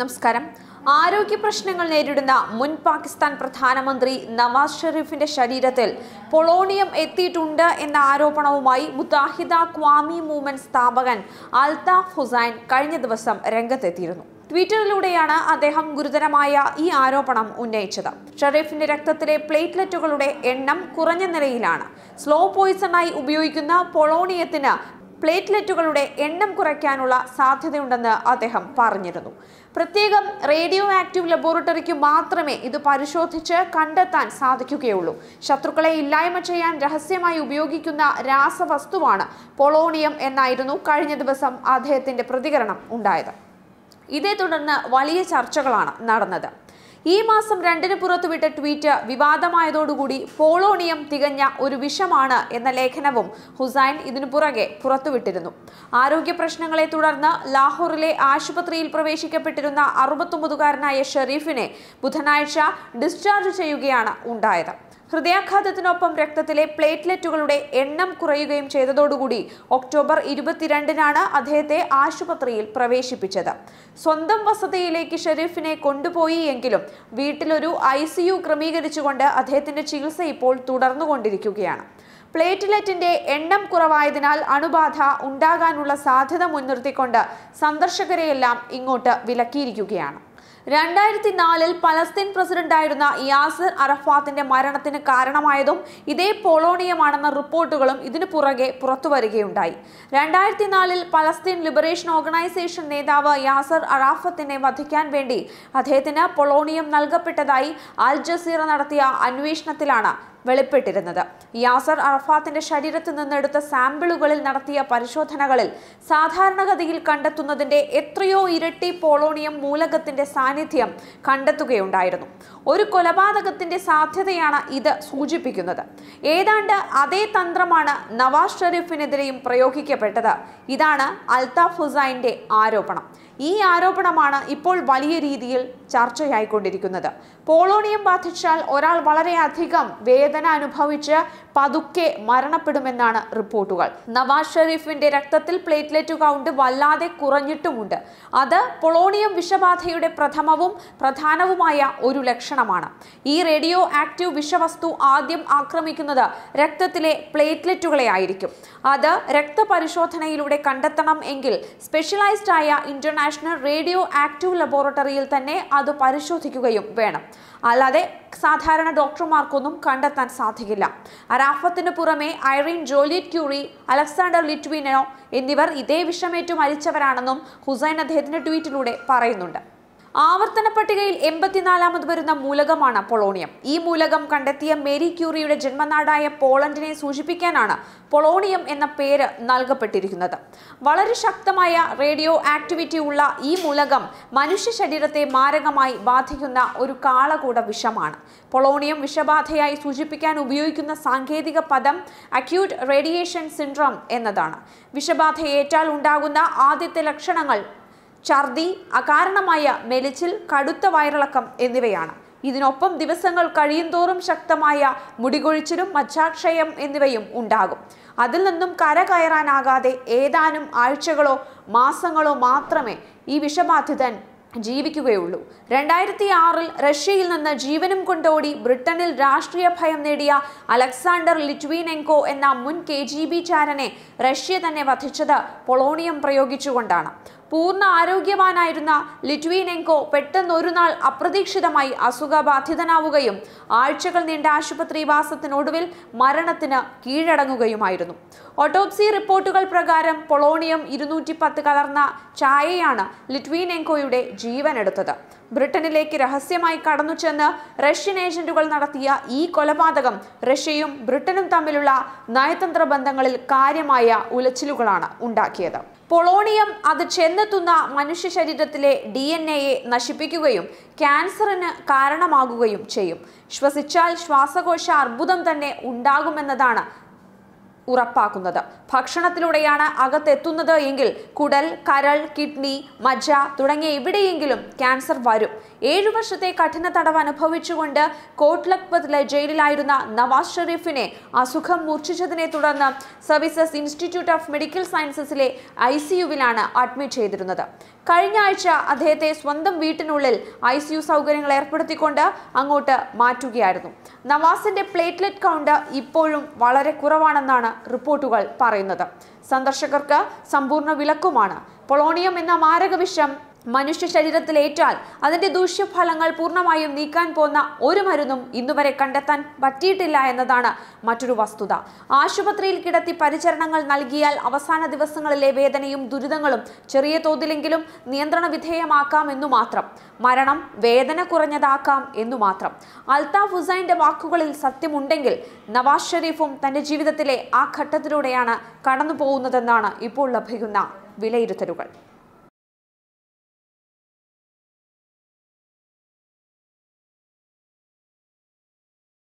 നമസ്കാരം ആരോഗ്യ പ്രശ്നങ്ങൾ നേരിടുന്ന മുൻ പാകിസ്ഥാൻ പ്രധാനമന്ത്രി നവാസ് ഷെരീഫിന്റെ ശരീരത്തിൽ പൊളോണിയം എത്തിയിട്ടുണ്ട് എന്ന ആരോപണവുമായി മുതാഹിദ ക്വാമി മൂവ്മെന്റ് സ്ഥാപകൻ അൽതാഫ് ഹുസൈൻ കഴിഞ്ഞ ദിവസം രംഗത്തെത്തിയിരുന്നു ട്വിറ്ററിലൂടെയാണ് അദ്ദേഹം ഗുരുതരമായ ഈ ആരോപണം ഉന്നയിച്ചത് ഷെറീഫിന്റെ രക്തത്തിലെ പ്ലേറ്റ്ലെറ്റുകളുടെ എണ്ണം കുറഞ്ഞ നിലയിലാണ് സ്ലോ പോയിസണായി ഉപയോഗിക്കുന്ന പൊളോണിയത്തിന് പ്ലേറ്റ്ലെറ്റുകളുടെ എണ്ണം കുറയ്ക്കാനുള്ള സാധ്യതയുണ്ടെന്ന് അദ്ദേഹം പറഞ്ഞിരുന്നു പ്രത്യേകം റേഡിയോ ആക്റ്റീവ് ലബോറട്ടറിക്ക് മാത്രമേ ഇത് പരിശോധിച്ച് കണ്ടെത്താൻ സാധിക്കുകയുള്ളൂ ശത്രുക്കളെ ഇല്ലായ്മ ചെയ്യാൻ രഹസ്യമായി ഉപയോഗിക്കുന്ന രാസവസ്തുവാണ് പൊളോണിയം എന്നായിരുന്നു കഴിഞ്ഞ ദിവസം അദ്ദേഹത്തിൻ്റെ പ്രതികരണം ഉണ്ടായത് ഇതേ തുടർന്ന് വലിയ ചർച്ചകളാണ് നടന്നത് ഈ മാസം രണ്ടിന് പുറത്തുവിട്ട ട്വീറ്റ് വിവാദമായതോടുകൂടി പോളോണിയം തികഞ്ഞ ഒരു വിഷമാണ് എന്ന ലേഖനവും ഹുസൈൻ ഇതിനു പുറകെ പുറത്തുവിട്ടിരുന്നു ആരോഗ്യ പ്രശ്നങ്ങളെ തുടർന്ന് ലാഹോറിലെ ആശുപത്രിയിൽ പ്രവേശിക്കപ്പെട്ടിരുന്ന അറുപത്തൊമ്പതുകാരനായ ഷെറീഫിനെ ബുധനാഴ്ച ഡിസ്ചാർജ് ചെയ്യുകയാണ് ഉണ്ടായത് ഹൃദയാഘാതത്തിനൊപ്പം രക്തത്തിലെ പ്ലേറ്റ്ലെറ്റുകളുടെ എണ്ണം കുറയുകയും ചെയ്തതോടുകൂടി ഒക്ടോബർ ഇരുപത്തിരണ്ടിനാണ് അദ്ദേഹത്തെ ആശുപത്രിയിൽ പ്രവേശിപ്പിച്ചത് സ്വന്തം വസതിയിലേക്ക് ഷെരീഫിനെ കൊണ്ടുപോയി എങ്കിലും വീട്ടിലൊരു ഐ സി യു ക്രമീകരിച്ചുകൊണ്ട് അദ്ദേഹത്തിന്റെ ചികിത്സ ഇപ്പോൾ തുടർന്നുകൊണ്ടിരിക്കുകയാണ് പ്ലേറ്റ്ലെറ്റിന്റെ എണ്ണം കുറവായതിനാൽ അണുബാധ ഉണ്ടാകാനുള്ള സാധ്യത മുൻനിർത്തിക്കൊണ്ട് സന്ദർശകരെയെല്ലാം ഇങ്ങോട്ട് വിലക്കിയിരിക്കുകയാണ് രണ്ടായിരത്തി നാലിൽ പലസ്തീൻ പ്രസിഡന്റായിരുന്ന യാസർ അറഫാത്തിന്റെ മരണത്തിന് കാരണമായതും ഇതേ പോളോണിയമാണെന്ന റിപ്പോർട്ടുകളും ഇതിനു പുറകെ പുറത്തുവരികയുണ്ടായി രണ്ടായിരത്തി നാലിൽ പലസ്തീൻ ലിബറേഷൻ ഓർഗനൈസേഷൻ നേതാവ് യാസർ അറാഫത്തിനെ വധിക്കാൻ വേണ്ടി അദ്ദേഹത്തിന് പൊളോണിയം നൽകപ്പെട്ടതായി അൽ ജസീറ നടത്തിയ അന്വേഷണത്തിലാണ് വെളിപ്പെട്ടിരുന്നത് യാസർ അറഫാത്തിന്റെ ശരീരത്തു നിന്നെടുത്ത സാമ്പിളുകളിൽ നടത്തിയ പരിശോധനകളിൽ സാധാരണഗതിയിൽ കണ്ടെത്തുന്നതിന്റെ എത്രയോ ഇരട്ടി പോളോണിയം മൂലകത്തിന്റെ സാന്നിധ്യം കണ്ടെത്തുകയുണ്ടായിരുന്നു ഒരു കൊലപാതകത്തിന്റെ സാധ്യതയാണ് ഇത് സൂചിപ്പിക്കുന്നത് ഏതാണ്ട് അതേ തന്ത്രമാണ് നവാസ് ഷെരീഫിനെതിരെയും പ്രയോഗിക്കപ്പെട്ടത് ഇതാണ് അൽതാഫ് ഹുസൈൻ്റെ ആരോപണം ഈ ആരോപണമാണ് ഇപ്പോൾ വലിയ രീതിയിൽ ചർച്ചയായിക്കൊണ്ടിരിക്കുന്നത് പോളോണിയം ബാധിച്ചാൽ ഒരാൾ വളരെയധികം വേദന അനുഭവിച്ച് പതുക്കെ മരണപ്പെടുമെന്നാണ് റിപ്പോർട്ടുകൾ നവാസ് ഷെരീഫിന്റെ രക്തത്തിൽ പ്ലേറ്റ്ലെറ്റ് കൗണ്ട് വല്ലാതെ കുറഞ്ഞിട്ടുമുണ്ട് അത് പൊളോണിയം വിഷബാധയുടെ പ്രഥമവും പ്രധാനവുമായ ഒരു ലക്ഷണമാണ് ഈ റേഡിയോ ആക്റ്റീവ് വിഷവസ്തു ആദ്യം ആക്രമിക്കുന്നത് രക്തത്തിലെ പ്ലേറ്റ്ലെറ്റുകളെ ആയിരിക്കും അത് രക്തപരിശോധനയിലൂടെ കണ്ടെത്തണം എങ്കിൽ സ്പെഷ്യലൈസ്ഡ് ആയ ഇന്റർനാഷണൽ റേഡിയോ ആക്റ്റീവ് ലബോറട്ടറിയിൽ തന്നെ അത് പരിശോധിക്കുകയും വേണം അല്ലാതെ സാധാരണ ഡോക്ടർമാർക്കൊന്നും കണ്ടെത്താൻ സാധിക്കില്ല അറാഫത്തിന് പുറമെ Irene Joliot Curie Alexander Litvinenko എന്നിവർ ഇതേ വിഷമേറ്റു മരിച്ചവരാണെന്നും ഹുസൈൻ അദ്ദേഹത്തിന്റെ ട്വീറ്റിലൂടെ പറയുന്നുണ്ട് ആവർത്തന പട്ടികയിൽ എൺപത്തിനാലാമത് വരുന്ന മൂലകമാണ് പൊളോണിയം ഈ മൂലകം കണ്ടെത്തിയ മേരി ക്യൂറിയുടെ ജന്മനാടായ പോളണ്ടിനെ സൂചിപ്പിക്കാനാണ് പൊളോണിയം എന്ന പേര് നൽകപ്പെട്ടിരിക്കുന്നത് വളരെ ശക്തമായ റേഡിയോ ആക്ടിവിറ്റി ഉള്ള ഈ മൂലകം മനുഷ്യ ശരീരത്തെ മാരകമായി ബാധിക്കുന്ന ഒരു കാളകൂട വിഷമാണ് പൊളോണിയം വിഷബാധയായി സൂചിപ്പിക്കാൻ ഉപയോഗിക്കുന്ന സാങ്കേതിക പദം അക്യൂട്ട് റേഡിയേഷൻ സിൻഡ്രോം എന്നതാണ് വിഷബാധയേറ്റാൽ ഉണ്ടാകുന്ന ആദ്യത്തെ ലക്ഷണങ്ങൾ ഛർദി അകാരണമായ മെലിച്ചിൽ കടുത്ത വയറിളക്കം എന്നിവയാണ് ഇതിനൊപ്പം ദിവസങ്ങൾ കഴിയുന്തോറും ശക്തമായ മുടികൊഴിച്ചിലും മച്ചാക്ഷയം എന്നിവയും ഉണ്ടാകും അതിൽ നിന്നും കരകയറാനാകാതെ ഏതാനും ആഴ്ചകളോ മാസങ്ങളോ മാത്രമേ ഈ വിഷബാധിതൻ ജീവിക്കുകയുള്ളൂ രണ്ടായിരത്തി ആറിൽ റഷ്യയിൽ നിന്ന് ജീവനും കൊണ്ടോടി ബ്രിട്ടനിൽ രാഷ്ട്രീയ ഭയം നേടിയ അലക്സാണ്ടർ ലിറ്റ്വീനെങ്കോ എന്ന മുൻ കെ ജി ബി ചാരനെ റഷ്യ തന്നെ വധിച്ചത് പൊളോണിയം പ്രയോഗിച്ചുകൊണ്ടാണ് പൂർണ്ണ ആരോഗ്യവാനായിരുന്ന ലിറ്റ്വീനെങ്കോ പെട്ടെന്നൊരു നാൾ അപ്രതീക്ഷിതമായി അസുഖബാധിതനാവുകയും ആഴ്ചകൾ നീണ്ട ആശുപത്രിവാസത്തിനൊടുവിൽ മരണത്തിന് കീഴടങ്ങുകയുമായിരുന്നു ഓട്ടോപ്സി റിപ്പോർട്ടുകൾ പ്രകാരം പൊളോണിയം ഇരുന്നൂറ്റി പത്ത് കലർന്ന ചായയാണ് ലിറ്റ്വീനെങ്കോയുടെ ജീവനെടുത്തത് ബ്രിട്ടനിലേക്ക് രഹസ്യമായി ചെന്ന് റഷ്യൻ ഏജന്റുകൾ നടത്തിയ ഈ കൊലപാതകം റഷ്യയും ബ്രിട്ടനും തമ്മിലുള്ള നയതന്ത്ര ബന്ധങ്ങളിൽ കാര്യമായ ഉലച്ചിലുകളാണ് ഉണ്ടാക്കിയത് പൊളോണിയം അത് ചെന്നെത്തുന്ന മനുഷ്യ ശരീരത്തിലെ ഡി എൻ എയെ നശിപ്പിക്കുകയും ക്യാൻസറിന് കാരണമാകുകയും ചെയ്യും ശ്വസിച്ചാൽ ശ്വാസകോശ അർബുദം തന്നെ ഉണ്ടാകുമെന്നതാണ് ഉറപ്പാക്കുന്നത് ഭക്ഷണത്തിലൂടെയാണ് അകത്തെത്തുന്നത് എങ്കിൽ കുടൽ കരൾ കിഡ്നി മജ്ജ തുടങ്ങിയ എവിടെയെങ്കിലും ക്യാൻസർ വരും ഏഴു വർഷത്തെ കഠിന തടവ് അനുഭവിച്ചുകൊണ്ട് കോട്ട്ലക്പത്തിലെ ജയിലിലായിരുന്ന നവാസ് ഷെരീഫിനെ അസുഖം മൂർച്ഛിച്ചതിനെ തുടർന്ന് സർവീസസ് ഇൻസ്റ്റിറ്റ്യൂട്ട് ഓഫ് മെഡിക്കൽ സയൻസസിലെ ഐ സിയുവിലാണ് അഡ്മിറ്റ് ചെയ്തിരുന്നത് കഴിഞ്ഞ ആഴ്ച അദ്ദേഹത്തെ സ്വന്തം വീട്ടിനുള്ളിൽ ഐ സിയു സൗകര്യങ്ങൾ ഏർപ്പെടുത്തിക്കൊണ്ട് അങ്ങോട്ട് മാറ്റുകയായിരുന്നു നവാസിന്റെ പ്ലേറ്റ്ലെറ്റ് കൗണ്ട് ഇപ്പോഴും വളരെ കുറവാണെന്നാണ് റിപ്പോർട്ടുകൾ പറയുന്നത് സന്ദർശകർക്ക് സമ്പൂർണ്ണ വിലക്കുമാണ് പൊളോണിയം എന്ന മാരകവിഷം മനുഷ്യ ശരീരത്തിലേറ്റാൽ അതിന്റെ ദൂഷ്യഫലങ്ങൾ പൂർണ്ണമായും നീക്കാൻ പോന്ന ഒരു മരുന്നും ഇന്നുവരെ കണ്ടെത്താൻ പറ്റിയിട്ടില്ല എന്നതാണ് മറ്റൊരു വസ്തുത ആശുപത്രിയിൽ കിടത്തി പരിചരണങ്ങൾ നൽകിയാൽ അവസാന ദിവസങ്ങളിലെ വേദനയും ദുരിതങ്ങളും ചെറിയ തോതിലെങ്കിലും നിയന്ത്രണ വിധേയമാക്കാം എന്നു മാത്രം മരണം വേദന കുറഞ്ഞതാക്കാം എന്നു മാത്രം അൽതാഫ് ഹുസൈന്റെ വാക്കുകളിൽ സത്യമുണ്ടെങ്കിൽ നവാസ് ഷെരീഫും തന്റെ ജീവിതത്തിലെ ആ ഘട്ടത്തിലൂടെയാണ് കടന്നു പോകുന്നതെന്നാണ് ഇപ്പോൾ ലഭിക്കുന്ന വിലയിരുത്തലുകൾ